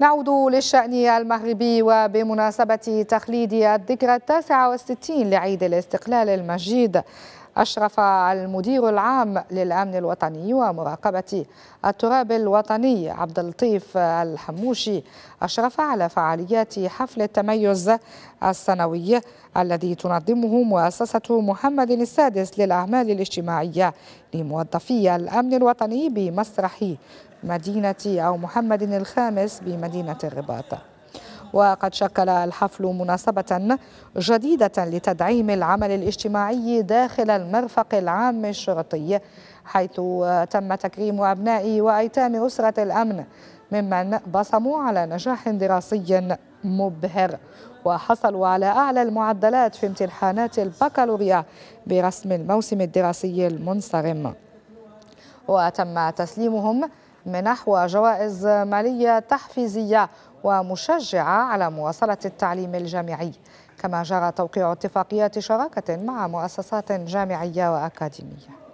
نعود للشأن المغربي وبمناسبة تخليد الذكرى التاسعة والستين لعيد الاستقلال المجيد أشرف المدير العام للأمن الوطني ومراقبة التراب الوطني عبد اللطيف الحموشي أشرف على فعاليات حفل التميز السنوي الذي تنظمه مؤسسة محمد السادس للأعمال الاجتماعية لموظفي الأمن الوطني بمسرح مدينة أو محمد الخامس بمدينة الرباط وقد شكل الحفل مناسبة جديدة لتدعيم العمل الاجتماعي داخل المرفق العام الشرطي حيث تم تكريم أبناء وأيتام أسرة الأمن ممن بصموا على نجاح دراسي مبهر وحصلوا على أعلى المعدلات في امتحانات البكالوريا برسم الموسم الدراسي المنصرم وتم تسليمهم منح وجوائز مالية تحفيزية ومشجعة على مواصلة التعليم الجامعي كما جرى توقيع اتفاقيات شراكة مع مؤسسات جامعية وأكاديمية